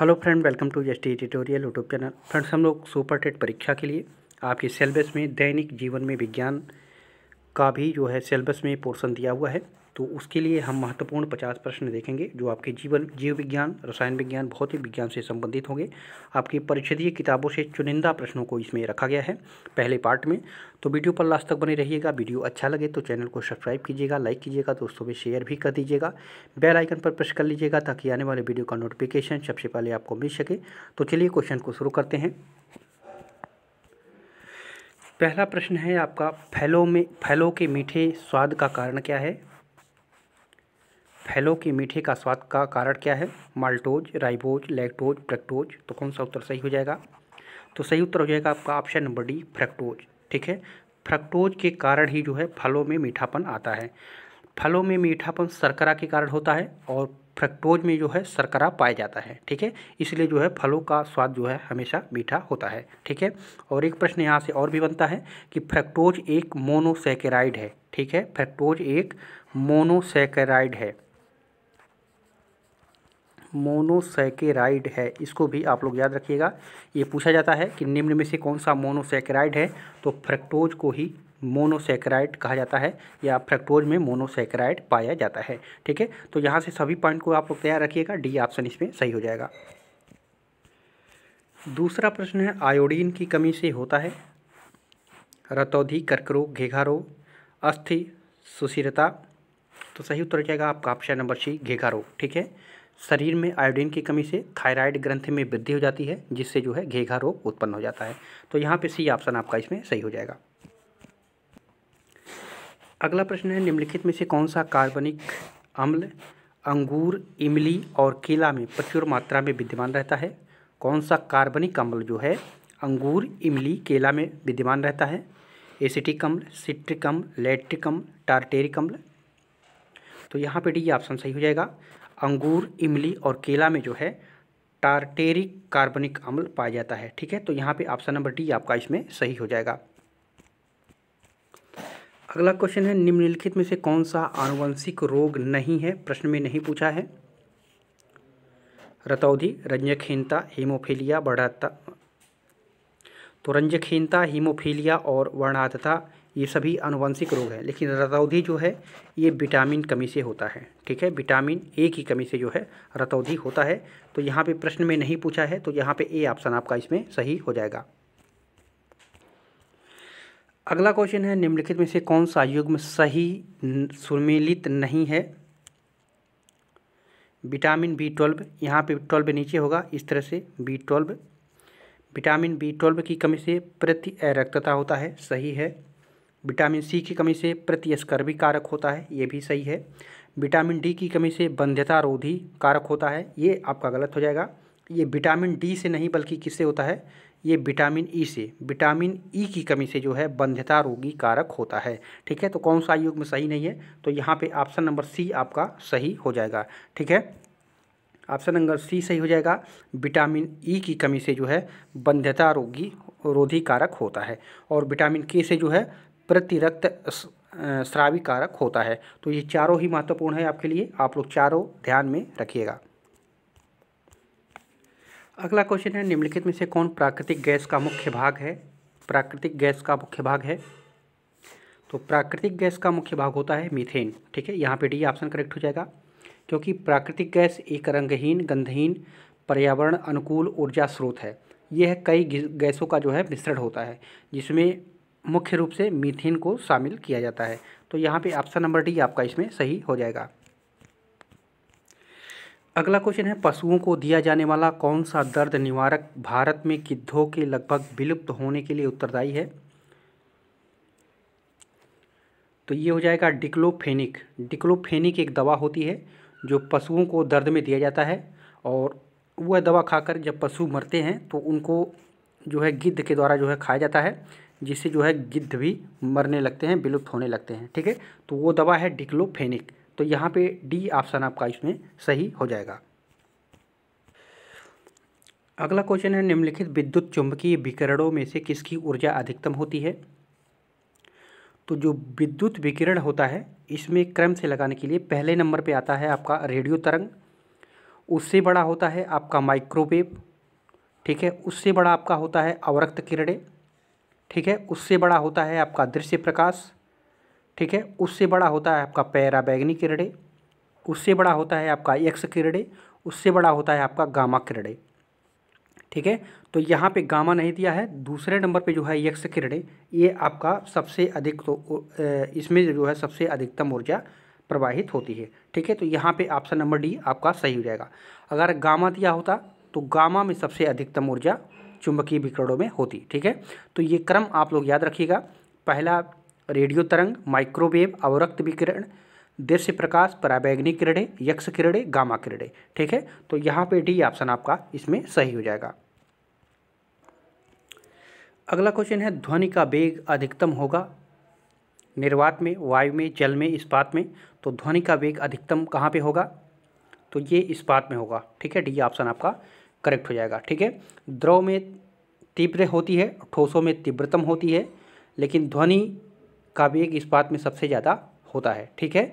hello friend welcome to S T tutorial YouTube channel friends हम लोग super TET परीक्षा के लिए आपके सिलेबस में दैनिक जीवन में विज्ञान का भी जो है सिलेबस में पोर्सन दिया हुआ है तो उसके लिए हम महत्वपूर्ण पचास प्रश्न देखेंगे जो आपके जीवन जीव विज्ञान रसायन विज्ञान भौतिक विज्ञान से संबंधित होंगे आपकी परिषदीय किताबों से चुनिंदा प्रश्नों को इसमें रखा गया है पहले पार्ट में तो वीडियो पर लास्ट तक बने रहिएगा वीडियो अच्छा लगे तो चैनल को सब्सक्राइब कीजिएगा लाइक कीजिएगा दोस्तों में शेयर भी कर दीजिएगा बेल आइकन पर प्रेस कर लीजिएगा ताकि आने वाले वीडियो का नोटिफिकेशन सबसे पहले आपको मिल सके तो चलिए क्वेश्चन को शुरू करते हैं पहला प्रश्न है आपका फैलों में फैलों के मीठे स्वाद का कारण क्या है फैलों के मीठे का स्वाद का कारण क्या है माल्टोज राइबोज लैक्टोज फ्रैक्टोज तो कौन सा उत्तर सही हो जाएगा तो सही उत्तर हो जाएगा आपका ऑप्शन नंबर डी फ्रैक्टोज ठीक है फ्रैक्टोज के कारण ही जो है फलों में मीठापन आता है फलों में मीठापन शर्करा के कारण होता है और फ्रैक्टोज में जो है शर्करा पाया जाता है ठीक है इसलिए जो है फलों का स्वाद जो है हमेशा मीठा होता है ठीक है और एक प्रश्न यहाँ से और भी बनता है कि फ्रैक्टोज एक मोनोसेकेराइड है ठीक है फ्रैक्टोज एक मोनोसेकेराइड है मोनोसैकेराइड है इसको भी आप लोग याद रखिएगा ये पूछा जाता है कि निम्न में से कौन सा मोनोसैकेराइड है तो फ्रक्टोज को ही मोनोसेकेराइड कहा जाता है या फ्रक्टोज में मोनोसेकेराइड पाया जाता है ठीक है तो यहाँ से सभी पॉइंट को आप लोग तैयार रखिएगा डी ऑप्शन इसमें सही हो जाएगा दूसरा प्रश्न है आयोडीन की कमी से होता है रतौधि कर्करोग घेघा रोग अस्थि सुशीरता तो सही उत्तर जाएगा आपका ऑप्शन नंबर सी घेघा रोग ठीक है शरीर में आयोडीन की कमी से थायराइड ग्रंथि में वृद्धि हो जाती है जिससे जो है घेघा रोग उत्पन्न हो जाता है तो यहाँ पे सी ऑप्शन आपका इसमें सही हो जाएगा अगला प्रश्न है निम्नलिखित में से कौन सा कार्बनिक अम्ल अंगूर इमली और केला में प्रचुर मात्रा में विद्यमान रहता है कौन सा कार्बनिक अम्ल जो है अंगूर इमली केला में विद्यमान रहता है एसिटिक अम्ल सिट्रिक अम्ल लेट्रिक अम्ल टार्टेरिक अम्ल तो यहाँ पे डी ऑप्शन सही हो जाएगा अंगूर इमली और केला में जो है टार्टेरिक कार्बनिक अम्ल पाया जाता है ठीक है तो यहाँ पे ऑप्शन नंबर डी आपका इसमें सही हो जाएगा अगला क्वेश्चन है निम्नलिखित में से कौन सा आनुवंशिक रोग नहीं है प्रश्न में नहीं पूछा है रतौधि रंजकहीनता हीमोफीलिया बढ़ाता तो रंजकहीनता हीमोफीलिया और वर्णाधता ये सभी अनुवंशिक रोग हैं लेकिन रतौधी जो है ये विटामिन कमी से होता है ठीक है विटामिन ए की कमी से जो है रतौधी होता है तो यहाँ पे प्रश्न में नहीं पूछा है तो यहाँ पे ए ऑप्शन आपका इसमें सही हो जाएगा अगला क्वेश्चन है निम्नलिखित में से कौन सा युग्म सही सुमिलित नहीं है विटामिन बी ट्वेल्व यहाँ पे ट्वेल्व नीचे होगा इस तरह से B twelve vitamin B twelve की कमी से प्रति रक्तता होता है सही है विटामिन सी की कमी से प्रतिस्कर्भी कारक होता है ये भी सही है विटामिन डी की कमी से बंध्यता रोधी कारक होता है ये आपका गलत हो जाएगा ये विटामिन डी से नहीं बल्कि किससे होता है ये विटामिन ई e से विटामिन ई e की कमी से जो है बंध्यता रोगी कारक होता है ठीक है तो कौन सा युग्म सही नहीं है तो यहाँ पे ऑप्शन नंबर सी आपका सही हो जाएगा ठीक है ऑप्शन नंबर सी सही हो जाएगा विटामिन ई e की कमी से जो है बंध्यता रोगी रोधी कारक होता है और विटामिन के से जो है प्रतिरक्त श्रावी कारक होता है तो ये चारों ही महत्वपूर्ण है आपके लिए आप लोग चारों ध्यान में रखिएगा अगला क्वेश्चन है निम्नलिखित में से कौन प्राकृतिक गैस का मुख्य भाग है प्राकृतिक गैस का मुख्य भाग है तो प्राकृतिक गैस का मुख्य भाग होता है मीथेन ठीक है यहाँ पे डी ऑप्शन करेक्ट हो जाएगा क्योंकि प्राकृतिक गैस एक रंगहीन गंधहीन पर्यावरण अनुकूल ऊर्जा स्रोत है यह कई गैसों का जो है मिश्रण होता है जिसमें मुख्य रूप से मीथेन को शामिल किया जाता है तो यहाँ पे ऑप्शन नंबर डी आपका इसमें सही हो जाएगा अगला क्वेश्चन है पशुओं को दिया जाने वाला कौन सा दर्द निवारक भारत में गिद्धों के लगभग विलुप्त होने के लिए उत्तरदायी है तो ये हो जाएगा डिक्लोफेनिक डिक्लोफेनिक एक दवा होती है जो पशुओं को दर्द में दिया जाता है और वह दवा खाकर जब पशु मरते हैं तो उनको जो है गिद्ध के द्वारा जो है खाया जाता है जिससे जो है गिद्ध भी मरने लगते हैं विलुप्त होने लगते हैं ठीक है तो वो दवा है डिक्लोफेनिक तो यहाँ पे डी ऑप्शन आपका इसमें सही हो जाएगा अगला क्वेश्चन है निम्नलिखित विद्युत चुंबकीय विकिरणों में से किसकी ऊर्जा अधिकतम होती है तो जो विद्युत विकिरण होता है इसमें क्रम से लगाने के लिए पहले नंबर पे आता है आपका रेडियो तरंग उससे बड़ा होता है आपका माइक्रोवेव ठीक है उससे बड़ा आपका होता है अवरक्त किरणें ठीक है उससे बड़ा होता है आपका दृश्य प्रकाश ठीक है उससे बड़ा होता है आपका पैरा बैगनी किरणे उससे बड़ा होता है आपका एक्स किरणे उससे बड़ा होता है आपका गामा किरणे ठीक है तो यहाँ पे गामा नहीं दिया है दूसरे नंबर पे जो है यक्ष किरणे ये आपका सबसे अधिक तो इसमें जो है सबसे अधिकतम ऊर्जा प्रवाहित होती है ठीक है तो यहाँ पे ऑप्शन नंबर डी आपका सही हो जाएगा अगर गामा दिया होता तो गामा में सबसे अधिकतम ऊर्जा चुंबकीय विकरणों में होती ठीक है तो ये क्रम आप लोग याद रखिएगा पहला रेडियो तरंग माइक्रोवेव अवरक्त विकिरण दृश्य प्रकाश पराबैग्निक किरणें यक्ष किरणें गामा किरणें ठीक है तो यहाँ पे डी ऑप्शन आपका इसमें सही हो जाएगा अगला क्वेश्चन है ध्वनि का वेग अधिकतम होगा निर्वात में वायु में जल में इस्पात में तो ध्वनि का वेग अधिकतम कहाँ पे होगा तो ये इस्पात में होगा ठीक है डी ऑप्शन आपका करेक्ट हो जाएगा ठीक है द्रव में तीव्र होती है ठोसों में तीव्रतम होती है लेकिन ध्वनि का वेग इस बात में सबसे ज़्यादा होता है ठीक है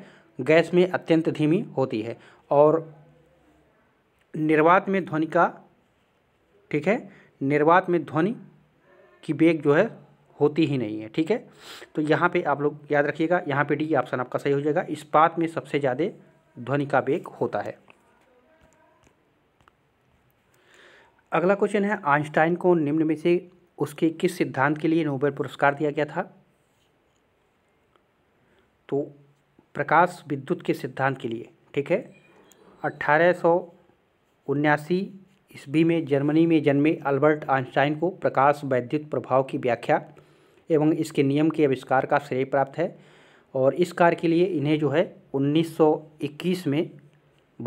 गैस में अत्यंत धीमी होती है और निर्वात में ध्वनि का ठीक है निर्वात में ध्वनि की वेग जो है होती ही नहीं है ठीक है तो यहाँ पे आप लोग याद रखिएगा यहाँ पे डी ऑप्शन आपका सही हो जाएगा इस में सबसे ज़्यादा ध्वनि का वेग होता है अगला क्वेश्चन है आइंस्टाइन को निम्न में से उसके किस सिद्धांत के लिए नोबेल पुरस्कार दिया गया था तो प्रकाश विद्युत के सिद्धांत के लिए ठीक है अट्ठारह सौ उन्यासी ईस्वी में जर्मनी में जन्मे अल्बर्ट आइंस्टाइन को प्रकाश वैद्युत प्रभाव की व्याख्या एवं इसके नियम के आविष्कार का श्रेय प्राप्त है और इस कार्य के लिए इन्हें जो है 1921 में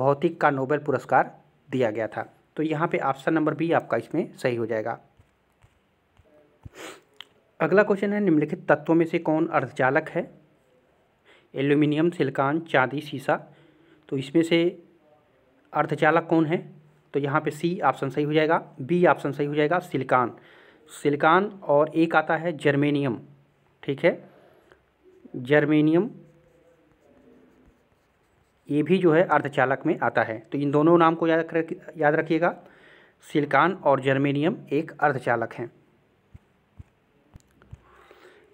भौतिक का नोबेल पुरस्कार दिया गया था तो यहाँ पे ऑप्शन नंबर बी आपका इसमें सही हो जाएगा अगला क्वेश्चन है निम्नलिखित तत्वों में से कौन अर्धचालक है एल्यूमिनियम सिलकान चांदी सीसा तो इसमें से अर्धचालक कौन है तो यहाँ पे सी ऑप्शन सही हो जाएगा बी ऑप्शन सही हो जाएगा सिलकान सिलकान और एक आता है जर्मेनियम ठीक है जर्मेनियम ये भी जो है अर्धचालक में आता है तो इन दोनों नाम को याद रख याद रखिएगा सिलिकॉन और जर्मेनियम एक अर्धचालक हैं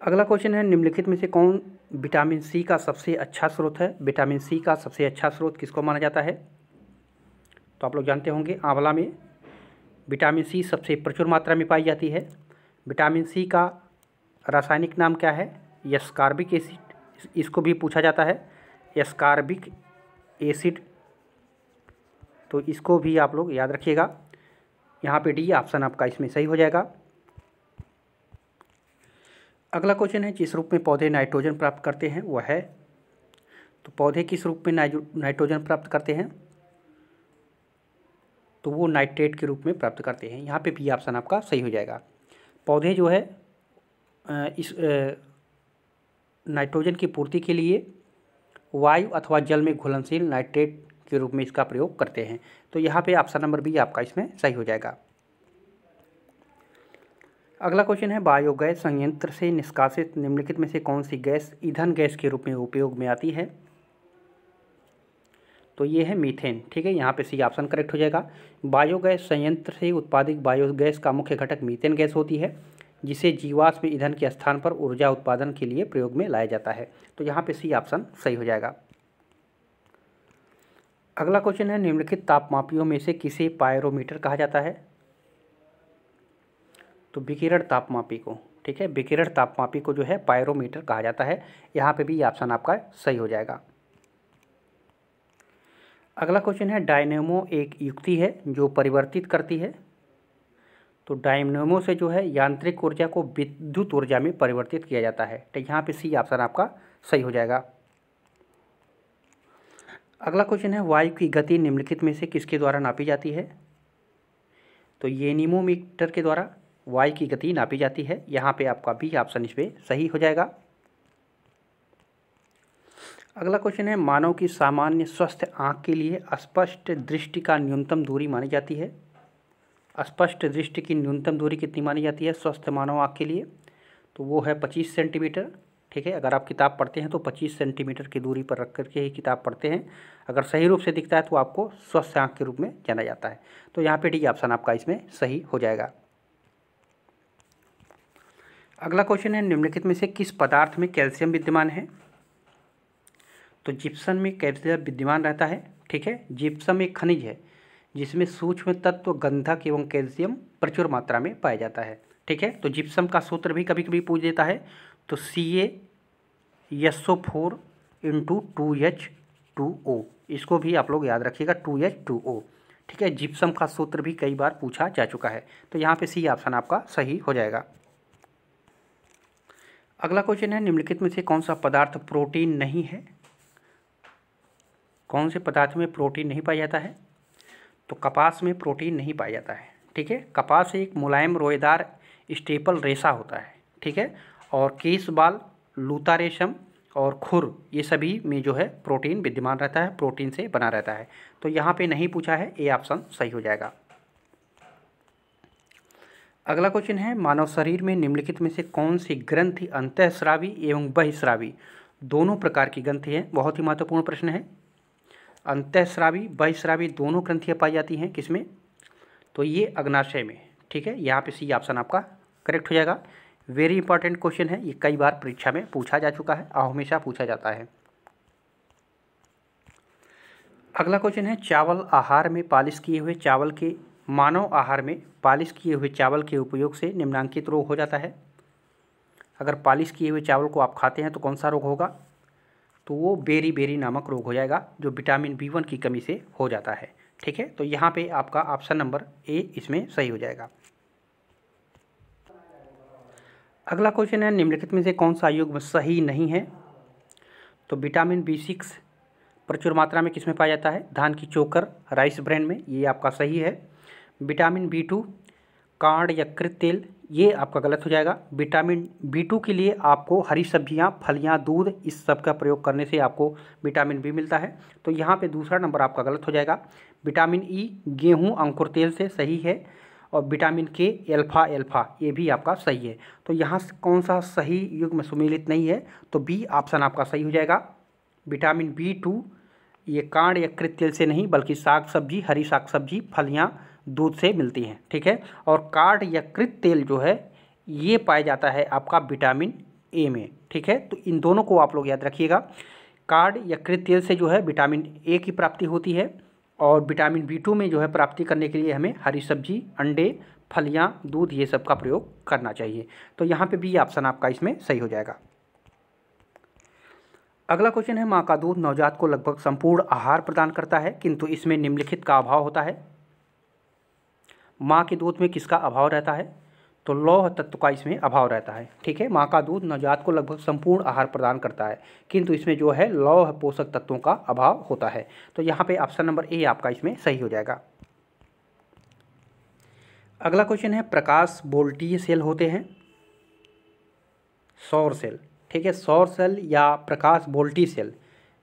अगला क्वेश्चन है निम्नलिखित में से कौन विटामिन सी का सबसे अच्छा स्रोत है विटामिन सी का सबसे अच्छा स्रोत किसको माना जाता है तो आप लोग जानते होंगे आंवला में विटामिन सी सबसे प्रचुर मात्रा में पाई जाती है विटामिन सी का रासायनिक नाम क्या है यस्कार्बिक एसिड इसको भी पूछा जाता है यस्कार्बिक एसिड तो इसको भी आप लोग याद रखिएगा यहाँ पे डी ऑप्शन आपका इसमें सही हो जाएगा अगला क्वेश्चन है जिस रूप में पौधे नाइट्रोजन प्राप्त करते हैं वह है तो पौधे किस रूप में नाइट्रोजन प्राप्त करते हैं तो वो नाइट्रेट के रूप में प्राप्त करते हैं यहाँ पे भी ऑप्शन आपका सही हो जाएगा पौधे जो है इस नाइट्रोजन की पूर्ति के लिए वायु अथवा जल में घुलनशील नाइट्रेट के रूप में इसका प्रयोग करते हैं तो यहाँ पे ऑप्शन नंबर बी आपका इसमें सही हो जाएगा अगला क्वेश्चन है बायोगैस संयंत्र से निष्कासित निम्नलिखित में से कौन सी गैस ईंधन गैस के रूप में उपयोग में आती है तो ये है मीथेन ठीक है यहाँ पे सी ऑप्शन करेक्ट हो जाएगा बायोगैस संयंत्र से उत्पादित बायोगैस का मुख्य घटक मीथेन गैस होती है जिसे जीवाश्म ईंधन के स्थान पर ऊर्जा उत्पादन के लिए प्रयोग में लाया जाता है तो यहाँ पे सी ऑप्शन सही हो जाएगा अगला क्वेश्चन है निम्नलिखित तापमापियों में से किसे पायरोमीटर कहा जाता है तो विकिरण तापमापी को ठीक है विकिरण तापमापी को जो है पायरोमीटर कहा जाता है यहाँ पे भी ऑप्शन आपका सही हो जाएगा अगला क्वेश्चन है डायनेमो एक युक्ति है जो परिवर्तित करती है तो डायनमो से जो है यांत्रिक ऊर्जा को विद्युत ऊर्जा में परिवर्तित किया जाता है तो यहाँ पे सी ऑप्शन आपका सही हो जाएगा अगला क्वेश्चन है वायु की गति निम्नलिखित में से किसके द्वारा नापी जाती है तो ये निमोमीटर के द्वारा वायु की गति नापी जाती है यहाँ पे आपका बी ऑप्शन इस पर सही हो जाएगा अगला क्वेश्चन है मानव की सामान्य स्वस्थ आँख के लिए स्पष्ट दृष्टि का न्यूनतम दूरी मानी जाती है स्पष्ट दृष्टि की न्यूनतम दूरी कितनी मानी जाती है स्वस्थ मानव आँख के लिए तो वो है पच्चीस सेंटीमीटर ठीक है अगर आप किताब पढ़ते हैं तो पच्चीस सेंटीमीटर की दूरी पर रख करके ही किताब पढ़ते हैं अगर सही रूप से दिखता है तो आपको स्वस्थ आँख के रूप में जाना जाता है तो यहाँ पे डी ऑप्शन आपका इसमें सही हो जाएगा अगला क्वेश्चन है निम्नलिखित में से किस पदार्थ में कैल्शियम विद्यमान है तो जिप्सम में कैल्शियम विद्यमान रहता है ठीक है जिप्सम एक खनिज है जिसमें सूक्ष्म तत्व गंधक एवं कैल्शियम प्रचुर मात्रा में पाया जाता है ठीक है तो जिप्सम का सूत्र भी कभी कभी पूछ देता है तो C SO S O four into two H two O इसको भी आप लोग याद रखिएगा टू एच टू ओ ठीक है जिप्सम का सूत्र भी कई बार पूछा जा चुका है तो यहाँ पे सी ऑप्शन आपका सही हो जाएगा अगला क्वेश्चन है निम्नलिखित में से कौन सा पदार्थ प्रोटीन नहीं है कौन से पदार्थ में प्रोटीन नहीं पाया जाता है तो कपास में प्रोटीन नहीं पाया जाता है ठीक है कपास एक मुलायम रोएदार स्टेपल रेशा होता है ठीक है और केस बाल लूता रेशम और खुर ये सभी में जो है प्रोटीन विद्यमान रहता है प्रोटीन से बना रहता है तो यहाँ पे नहीं पूछा है ए ऑप्शन सही हो जाएगा अगला क्वेश्चन है मानव शरीर में निम्नलिखित में से कौन सी ग्रंथि अंतःस्रावी एवं बहिस्रावी दोनों प्रकार की ग्रंथि है बहुत ही महत्वपूर्ण प्रश्न है अंतःस्रावी बहिश्रावी दोनों ग्रंथियाँ पाई जाती हैं किसमें तो ये अग्नाशय में ठीक है यहाँ पे सी ऑप्शन आपका करेक्ट हो जाएगा वेरी इंपॉर्टेंट क्वेश्चन है ये कई बार परीक्षा में पूछा जा चुका है और हमेशा पूछा जाता है अगला क्वेश्चन है चावल आहार में पालिश किए हुए चावल के मानव आहार में पालिश किए हुए चावल के उपयोग से निम्नांकित रोग हो जाता है अगर पालिश किए हुए चावल को आप खाते हैं तो कौन सा रोग होगा तो वो बेरी बेरी नामक रोग हो जाएगा जो विटामिन बी वन की कमी से हो जाता है ठीक है तो यहाँ पे आपका ऑप्शन नंबर ए इसमें सही हो जाएगा अगला क्वेश्चन है निम्नलिखित में से कौन सा युग्म सही नहीं है तो विटामिन बी सिक्स प्रचुर मात्रा में किसमें पाया जाता है धान की चोकर राइस ब्रैंड में ये आपका सही है विटामिन बी टू कांड या कृत तेल ये आपका गलत हो जाएगा विटामिन बी टू के लिए आपको हरी सब्जियां फलियां दूध इस सब का प्रयोग करने से आपको विटामिन बी मिलता है तो यहाँ पे दूसरा नंबर आपका गलत हो जाएगा विटामिन ई e, गेहूं अंकुर तेल से सही है और विटामिन के एल्फ़ा एल्फ़ा ये भी आपका सही है तो यहाँ कौन सा सही युग में सुमिलित नहीं है तो बी ऑप्शन आपका सही हो जाएगा विटामिन बी टू ये कांड या कृत तेल से नहीं बल्कि साग सब्जी हरी साग सब्जी फलियाँ दूध से मिलती हैं ठीक है और कार्ड या कृत तेल जो है ये पाया जाता है आपका विटामिन ए में ठीक है तो इन दोनों को आप लोग याद रखिएगा कार्ड या कृत तेल से जो है विटामिन ए की प्राप्ति होती है और विटामिन बी टू में जो है प्राप्ति करने के लिए हमें हरी सब्जी अंडे फलियाँ दूध ये सब का प्रयोग करना चाहिए तो यहाँ पे भी ये ऑप्शन आपका इसमें सही हो जाएगा अगला क्वेश्चन है माँ का दूध नवजात को लगभग संपूर्ण आहार प्रदान करता है किंतु इसमें निम्नलिखित का अभाव होता है माँ के दूध में किसका अभाव रहता है तो लौह तत्व का इसमें अभाव रहता है ठीक है माँ का दूध नवजात को लगभग संपूर्ण आहार प्रदान करता है किंतु इसमें जो है लौह पोषक तत्वों का अभाव होता है तो यहाँ पे ऑप्शन नंबर ए आपका इसमें सही हो जाएगा अगला क्वेश्चन है प्रकाश बोल्टीय सेल होते हैं सौर सेल ठीक है सौर सेल या प्रकाश बोल्टी सेल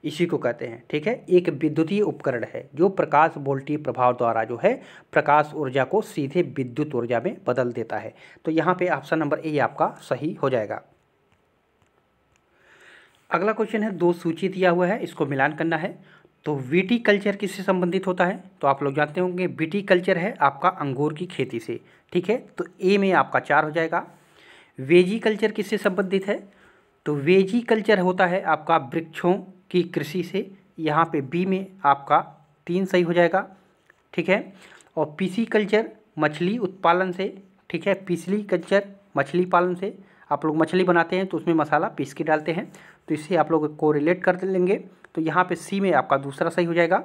इसी को कहते हैं ठीक है एक विद्युतीय उपकरण है जो प्रकाश वोल्टी प्रभाव द्वारा जो है प्रकाश ऊर्जा को सीधे विद्युत ऊर्जा में बदल देता है तो यहाँ पे ऑप्शन नंबर ए आपका सही हो जाएगा अगला क्वेश्चन है दो सूची दिया हुआ है इसको मिलान करना है तो वीटी कल्चर किससे संबंधित होता है तो आप लोग जानते होंगे वीटी कल्चर है आपका अंगूर की खेती से ठीक है तो ए में आपका चार हो जाएगा वेजी कल्चर किससे संबंधित है तो वेजी कल्चर होता है आपका वृक्षों की कृषि से यहाँ पे बी में आपका तीन सही हो जाएगा ठीक है और पीसी कल्चर मछली उत्पादन से ठीक है पिछली कल्चर मछली पालन से आप लोग मछली बनाते हैं तो उसमें मसाला पीस के डालते हैं तो इससे आप लोग को रिलेट कर लेंगे तो यहाँ पे सी में आपका दूसरा सही हो जाएगा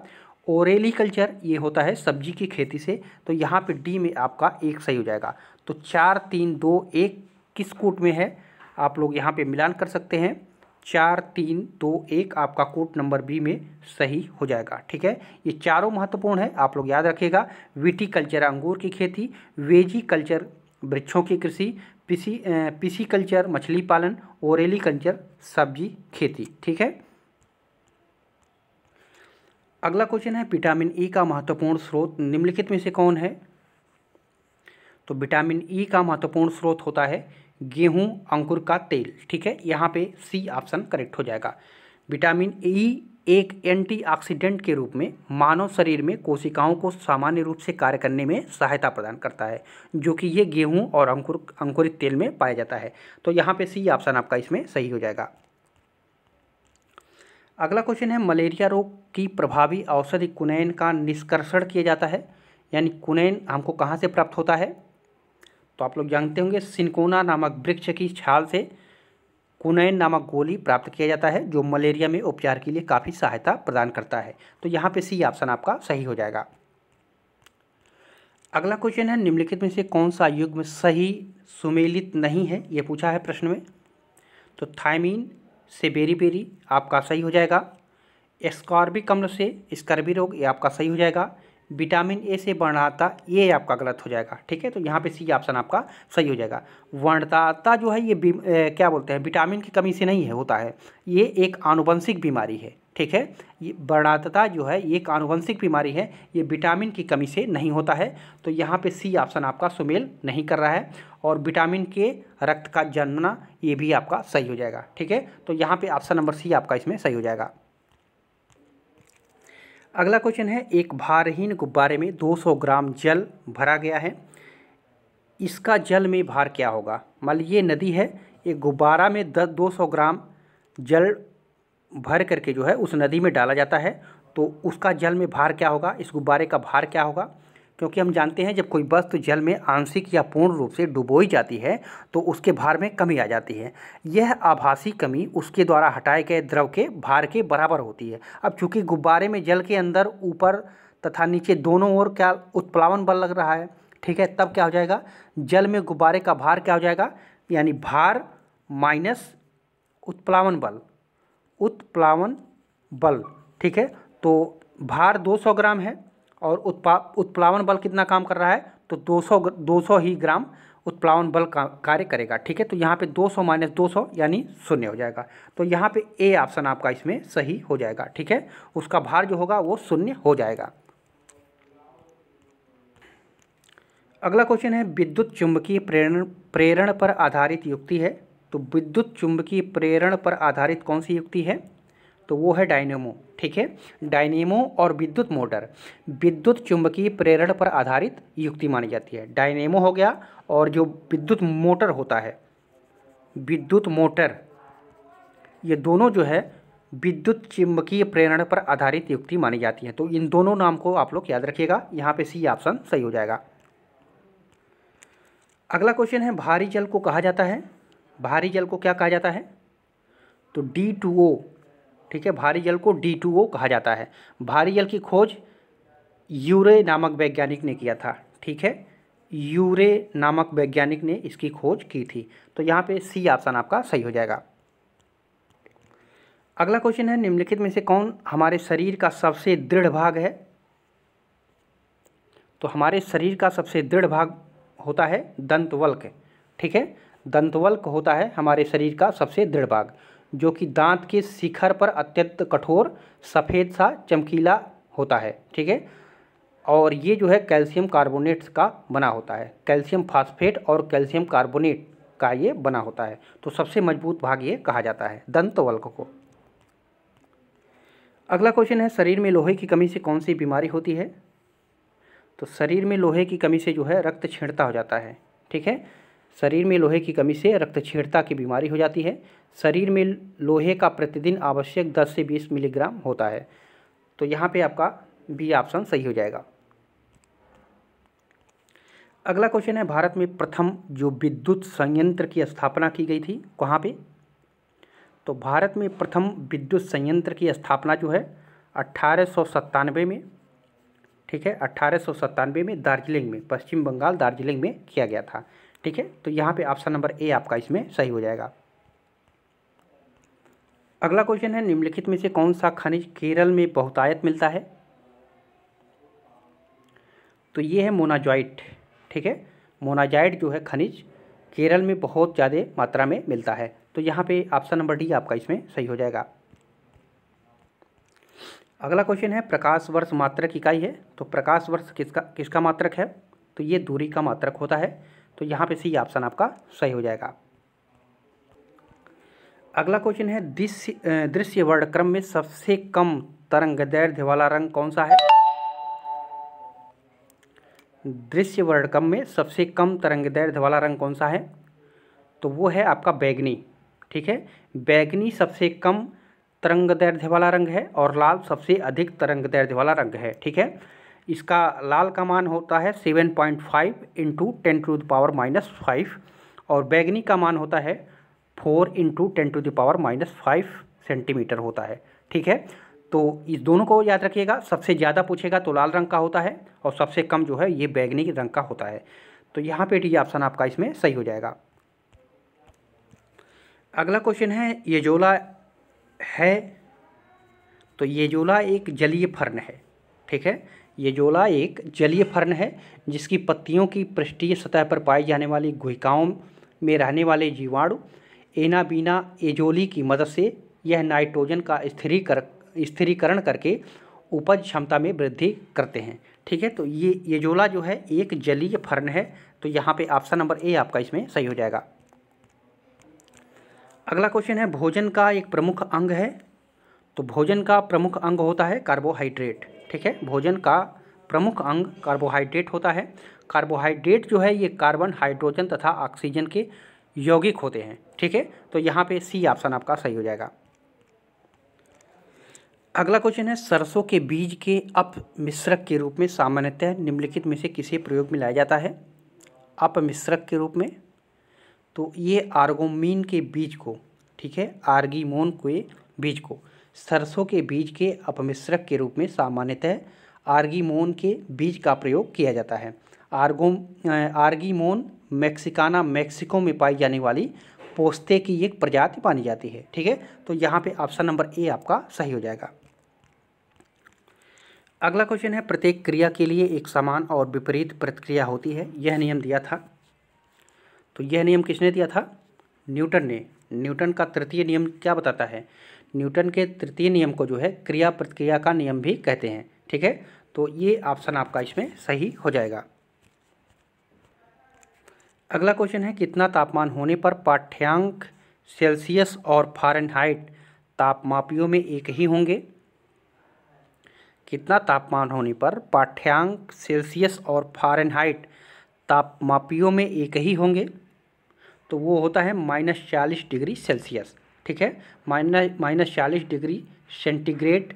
ओरेली कल्चर ये होता है सब्जी की खेती से तो यहाँ पे डी में आपका एक सही हो जाएगा तो चार तीन दो एक किस कूट में है आप लोग यहाँ पे मिलान कर सकते हैं चार तीन दो एक आपका कोट नंबर बी में सही हो जाएगा ठीक है ये चारों महत्वपूर्ण है आप लोग याद रखिएगा विटी कल्चर अंगूर की खेती वेजी कल्चर वृक्षों की कृषि पिसी पिसी कल्चर मछली पालन ओरेली कल्चर सब्जी खेती ठीक है अगला क्वेश्चन है विटामिन ई का महत्वपूर्ण स्रोत निम्नलिखित में से कौन है तो विटामिन ई का महत्वपूर्ण स्रोत होता है गेहूं अंकुर का तेल ठीक है यहाँ पे सी ऑप्शन करेक्ट हो जाएगा विटामिन ई e एक एंटीऑक्सीडेंट के रूप में मानव शरीर में कोशिकाओं को सामान्य रूप से कार्य करने में सहायता प्रदान करता है जो कि ये गेहूं और अंकुर अंकुरित तेल में पाया जाता है तो यहाँ पे सी ऑप्शन आपका इसमें सही हो जाएगा अगला क्वेश्चन है मलेरिया रोग की प्रभावी औषधि कुनैन का निष्कर्षण किया जाता है यानी कुनैन हमको कहाँ से प्राप्त होता है तो आप लोग जानते होंगे सिनकोना नामक वृक्ष की छाल से कुनैन नामक गोली प्राप्त किया जाता है जो मलेरिया में उपचार के लिए काफ़ी सहायता प्रदान करता है तो यहाँ पे सी ऑप्शन आपका सही हो जाएगा अगला क्वेश्चन है निम्नलिखित में से कौन सा युग्म सही सुमेलित नहीं है ये पूछा है प्रश्न में तो थायमीन से बेरी बेरी आपका सही हो जाएगा एस्कॉर्बिक अम्ल से स्कर्बी रोग ये आपका सही हो जाएगा विटामिन ए से वर्णदाता ये आपका गलत हो जाएगा ठीक है तो यहाँ पे सी ऑप्शन आपका सही हो जाएगा वर्णदाता जो है ये ए, क्या बोलते हैं विटामिन की कमी से नहीं है होता है ये एक आनुवंशिक बीमारी है ठीक है ये वर्णाता जो है ये एक आनुवंशिक बीमारी है ये विटामिन की कमी से नहीं होता है तो यहाँ पर सी ऑप्शन आपका सुमेल नहीं कर रहा है और विटामिन के रक्त का जन्मना ये भी आपका सही हो जाएगा ठीक है तो यहाँ पर ऑप्शन नंबर सी आपका इसमें सही हो जाएगा अगला क्वेश्चन है एक भारहीन गुब्बारे में 200 ग्राम जल भरा गया है इसका जल में भार क्या होगा मान लीजिए ये नदी है एक गुब्बारा में दस दो सौ ग्राम जल भर करके जो है उस नदी में डाला जाता है तो उसका जल में भार क्या होगा इस गुब्बारे का भार क्या होगा क्योंकि हम जानते हैं जब कोई वस्तु जल में आंशिक या पूर्ण रूप से डुबोई जाती है तो उसके भार में कमी आ जाती है यह आभासी कमी उसके द्वारा हटाए गए द्रव के भार के बराबर होती है अब चूँकि गुब्बारे में जल के अंदर ऊपर तथा नीचे दोनों ओर क्या उत्प्लावन बल लग रहा है ठीक है तब क्या हो जाएगा जल में गुब्बारे का भार क्या हो जाएगा यानी भार माइनस उत्प्लावन बल उत्प्लावन बल ठीक है तो भार 200 ग्राम है और उत्पा उत्प्लावन बल कितना काम कर रहा है तो 200 200 ही ग्राम उत्प्लावन बल का कार्य करेगा ठीक है तो यहाँ पे 200 सौ माइनस दो यानी शून्य हो जाएगा तो यहाँ पे ए ऑप्शन आपका इसमें सही हो जाएगा ठीक है उसका भार जो होगा वो शून्य हो जाएगा अगला क्वेश्चन है विद्युत चुंबकीय प्रेरण प्रेरण पर आधारित युक्ति है तो विद्युत चुंबकीय प्रेरण पर आधारित कौन सी युक्ति है तो वो है डायनेमो ठीक है डायनेमो और विद्युत मोटर विद्युत चुंबकीय प्रेरण पर आधारित युक्ति मानी जाती है डायनेमो हो गया और जो विद्युत मोटर होता है विद्युत मोटर ये दोनों जो है विद्युत चुंबकीय प्रेरण पर आधारित युक्ति मानी जाती है तो इन दोनों नाम को आप लोग याद रखिएगा यहाँ पे सी ऑप्शन सही हो जाएगा अगला क्वेश्चन है भारी जल को कहा जाता है भारी जल को क्या कहा जाता है तो डी टू ओ ठीक है भारी जल को डी टू ओ कहा जाता है भारी जल की खोज यूरे नामक वैज्ञानिक ने किया था ठीक है यूरे नामक वैज्ञानिक ने इसकी खोज की थी तो यहाँ पे सी ऑप्शन आपका सही हो जाएगा अगला क्वेश्चन है निम्नलिखित में से कौन हमारे शरीर का सबसे दृढ़ भाग है तो हमारे शरीर का सबसे दृढ़ भाग होता है दंतवल्क ठीक है दंतवल्क होता है हमारे शरीर का सबसे दृढ़ भाग जो कि दांत के शिखर पर अत्यंत कठोर सफ़ेद सा चमकीला होता है ठीक है और ये जो है कैल्शियम कार्बोनेट्स का बना होता है कैल्शियम फास्फेट और कैल्शियम कार्बोनेट का ये बना होता है तो सबसे मजबूत भाग ये कहा जाता है दंतवल्क को अगला क्वेश्चन है शरीर में लोहे की कमी से कौन सी बीमारी होती है तो शरीर में लोहे की कमी से जो है रक्त छीणता हो जाता है ठीक है शरीर में लोहे की कमी से रक्त रक्तक्षीणता की बीमारी हो जाती है शरीर में लोहे का प्रतिदिन आवश्यक 10 से 20 मिलीग्राम होता है तो यहाँ पे आपका बी ऑप्शन सही हो जाएगा अगला क्वेश्चन है भारत में प्रथम जो विद्युत संयंत्र की स्थापना की गई थी कहाँ पे तो भारत में प्रथम विद्युत संयंत्र की स्थापना जो है अट्ठारह में ठीक है अट्ठारह में दार्जिलिंग में पश्चिम बंगाल दार्जिलिंग में किया गया था ठीक है तो यहाँ पे ऑप्शन नंबर ए आपका इसमें सही हो जाएगा अगला क्वेश्चन है निम्नलिखित में से कौन सा खनिज केरल में बहुतायत मिलता है तो ये है मोनाजॉइट ठीक है मोनाजाइट जो है खनिज केरल में बहुत ज़्यादा मात्रा में मिलता है तो यहाँ पे ऑप्शन नंबर डी आपका इसमें सही हो जाएगा अगला क्वेश्चन है प्रकाश वर्ष मात्रक इकाई है तो प्रकाश वर्ष किसका किसका मात्रक है तो ये दूरी का मात्रक होता है तो यहाँ पे सी ऑप्शन आपका सही हो जाएगा अगला क्वेश्चन है दृश्य दृश्य वर्ण क्रम में सबसे कम तरंग दैर्ध्य वाला रंग कौन सा है दृश्य वर्ण क्रम में सबसे कम तरंग दैर्ध्य वाला रंग कौन सा है तो वो है आपका बैगनी ठीक है बैगनी सबसे कम तरंग दैर्ध्य वाला रंग है और लाल सबसे अधिक तरंग दैर्ध्य वाला रंग है ठीक है इसका लाल का मान होता है seven point five into ten to the power minus five और बैगनी का मान होता है four into ten to the power minus five centimetre होता है ठीक है तो इस दोनों को याद रखिएगा सबसे ज़्यादा पूछेगा तो लाल रंग का होता है और सबसे कम जो है ये बैगनी रंग का होता है तो यहाँ पे डी ऑप्शन आपका इसमें सही हो जाएगा अगला क्वेश्चन है ये जोला है तो ये जोला एक जलीय फर्न है ठीक है ये जोला एक जलीय फर्न है जिसकी पत्तियों की पृष्ठीय सतह पर पाई जाने वाली गुहिकाओं में रहने वाले जीवाणु एनाबीना एजोली की मदद से यह नाइट्रोजन का स्थिरीकर स्थिरीकरण करके उपज क्षमता में वृद्धि करते हैं ठीक है तो ये जोला जो है एक जलीय फर्न है तो यहाँ पे ऑप्शन नंबर ए आपका इसमें सही हो जाएगा अगला क्वेश्चन है भोजन का एक प्रमुख अंग है तो भोजन का प्रमुख अंग होता है कार्बोहाइड्रेट ठीक है भोजन का प्रमुख अंग कार्बोहाइड्रेट होता है कार्बोहाइड्रेट जो है ये कार्बन हाइड्रोजन तथा ऑक्सीजन के यौगिक होते हैं ठीक है तो यहाँ पे सी ऑप्शन आपका सही हो जाएगा अगला क्वेश्चन है सरसों के बीज के अप मिश्रक के रूप में सामान्यतः निम्नलिखित में से किसे प्रयोग में लाया जाता है अप मिश्रक के रूप में तो ये आर्गोमीन के बीज को ठीक है आर्गीमोन के बीज को सरसों के बीज के अपमिश्रक के रूप में सामान्यतः आर्गीमोन के बीज का प्रयोग किया जाता है आर्गो आर्गीमोन मैक्सिकाना मैक्सिको में पाई जाने वाली पोस्ते की एक प्रजाति मानी जाती है ठीक है तो यहाँ पे ऑप्शन नंबर ए आपका सही हो जाएगा अगला क्वेश्चन है प्रत्येक क्रिया के लिए एक समान और विपरीत प्रतिक्रिया होती है यह नियम दिया था तो यह नियम किसने दिया था न्यूटन ने न्यूटन का तृतीय नियम क्या बताता है न्यूटन के तृतीय नियम को जो है क्रिया प्रतिक्रिया का नियम भी कहते हैं ठीक है तो ये ऑप्शन आपका इसमें सही हो जाएगा अगला क्वेश्चन है कितना तापमान होने पर पाठ्यांक सेल्सियस और फारेनहाइट तापमापियों में एक ही होंगे कितना तापमान होने पर पाठ्यांक सेल्सियस और फारेनहाइट तापमापियों में एक ही होंगे तो वो होता है माइनस चालीस डिग्री सेल्सियस ठीक है माइनस माइनस चालीस डिग्री सेंटीग्रेड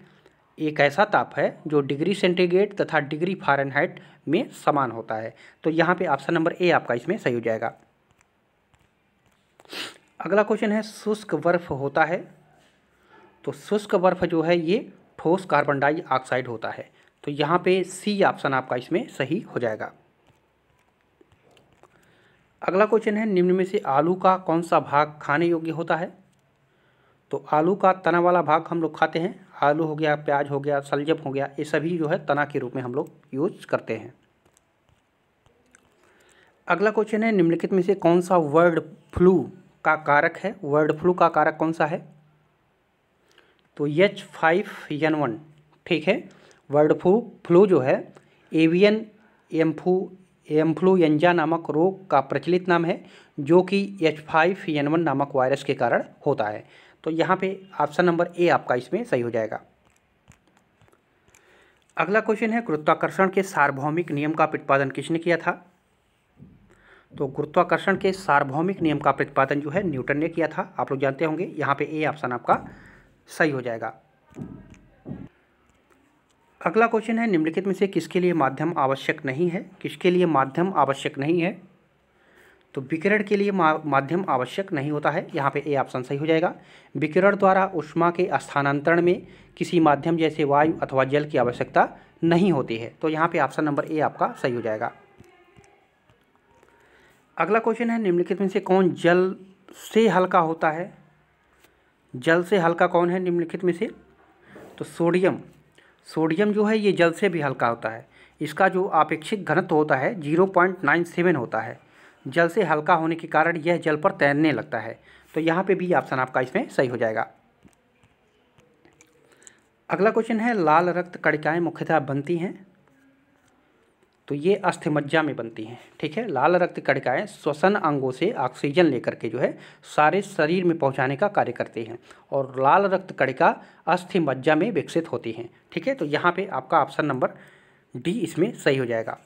एक ऐसा ताप है जो डिग्री सेंटीग्रेड तथा डिग्री फारेनहाइट में समान होता है तो यहाँ पे ऑप्शन नंबर ए आपका इसमें सही हो जाएगा अगला क्वेश्चन है शुष्क बर्फ होता है तो शुष्क बर्फ जो है ये ठोस कार्बन डाइऑक्साइड होता है तो यहाँ पे सी ऑप्शन आपका इसमें सही हो जाएगा अगला क्वेश्चन है निम्न में से आलू का कौन सा भाग खाने योग्य होता है तो आलू का तना वाला भाग हम लोग खाते हैं आलू हो गया प्याज हो गया सलजम हो गया ये सभी जो है तना के रूप में हम लोग यूज करते हैं अगला क्वेश्चन है निम्नलिखित में से कौन सा वर्ड फ्लू का कारक है वर्ड फ्लू का कारक कौन सा है तो एच फाइव एन वन ठीक है वर्ड फ्लू फ्लू जो है एवियन एम्फू एंजा नामक रोग का प्रचलित नाम है जो कि एच फाइव एन वन नामक वायरस के कारण होता है तो यहाँ पे ऑप्शन नंबर ए आपका इसमें सही हो जाएगा अगला क्वेश्चन है गुरुत्वाकर्षण के सार्वभौमिक नियम का प्रतिपादन किसने किया था तो गुरुत्वाकर्षण के सार्वभौमिक नियम का प्रतिपादन जो है न्यूटन ने किया था आप लोग जानते होंगे यहाँ पे ए ऑप्शन आपका सही हो जाएगा अगला क्वेश्चन है निम्नलिखित में से किसके लिए माध्यम आवश्यक नहीं है किसके लिए माध्यम आवश्यक नहीं है तो विकिरण के लिए माध्यम आवश्यक नहीं होता है यहाँ पे ए ऑप्शन सही हो जाएगा विकिरण द्वारा उष्मा के स्थानांतरण में किसी माध्यम जैसे वायु अथवा जल की आवश्यकता नहीं होती है तो यहाँ पे ऑप्शन नंबर ए आपका सही हो जाएगा अगला क्वेश्चन है निम्नलिखित में से कौन जल से हल्का होता है जल से हल्का कौन है निम्नलिखित में से तो सोडियम सोडियम जो है ये जल से भी हल्का होता है इसका जो अपेक्षित घनत्व होता है जीरो पॉइंट नाइन सेवन होता है जल से हल्का होने के कारण यह जल पर तैरने लगता है तो यहाँ पे भी ऑप्शन आपका इसमें सही हो जाएगा अगला क्वेश्चन है लाल रक्त कड़िकाएँ मुख्यतः बनती हैं तो ये अस्थिमज्जा में बनती हैं ठीक है लाल रक्त कड़िकाएँ श्वसन अंगों से ऑक्सीजन लेकर के जो है सारे शरीर में पहुंचाने का कार्य करती हैं और लाल रक्त कणिका अस्थिमज्जा में विकसित होती हैं ठीक है तो यहाँ पे आपका ऑप्शन नंबर डी इसमें सही हो जाएगा